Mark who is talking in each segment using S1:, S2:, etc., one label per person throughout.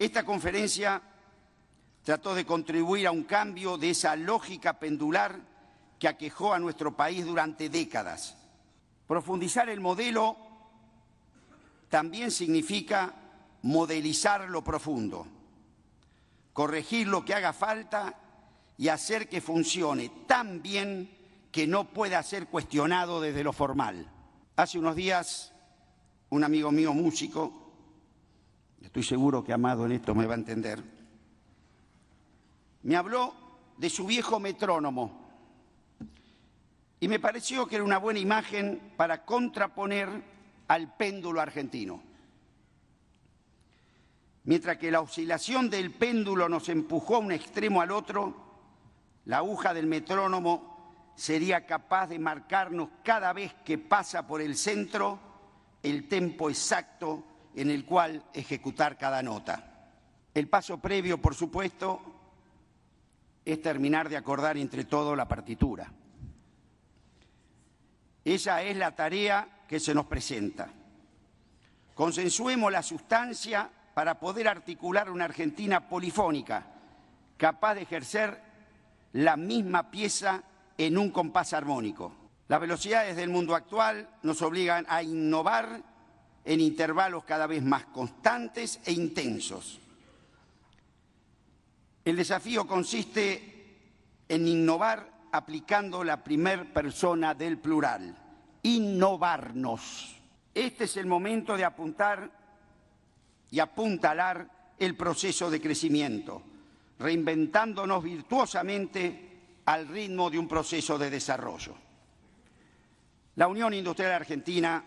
S1: Esta conferencia trató de contribuir a un cambio de esa lógica pendular que aquejó a nuestro país durante décadas. Profundizar el modelo también significa modelizar lo profundo, corregir lo que haga falta y hacer que funcione tan bien que no pueda ser cuestionado desde lo formal. Hace unos días, un amigo mío músico estoy seguro que Amado en esto me va a entender, me habló de su viejo metrónomo y me pareció que era una buena imagen para contraponer al péndulo argentino. Mientras que la oscilación del péndulo nos empujó a un extremo al otro, la aguja del metrónomo sería capaz de marcarnos cada vez que pasa por el centro el tempo exacto en el cual ejecutar cada nota. El paso previo, por supuesto, es terminar de acordar entre todos la partitura. Esa es la tarea que se nos presenta. Consensuemos la sustancia para poder articular una Argentina polifónica, capaz de ejercer la misma pieza en un compás armónico. Las velocidades del mundo actual nos obligan a innovar en intervalos cada vez más constantes e intensos. El desafío consiste en innovar aplicando la primera persona del plural, innovarnos. Este es el momento de apuntar y apuntalar el proceso de crecimiento, reinventándonos virtuosamente al ritmo de un proceso de desarrollo. La Unión Industrial Argentina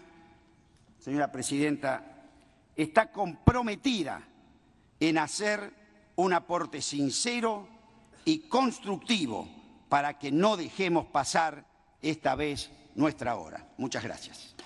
S1: señora presidenta, está comprometida en hacer un aporte sincero y constructivo para que no dejemos pasar esta vez nuestra hora. Muchas gracias.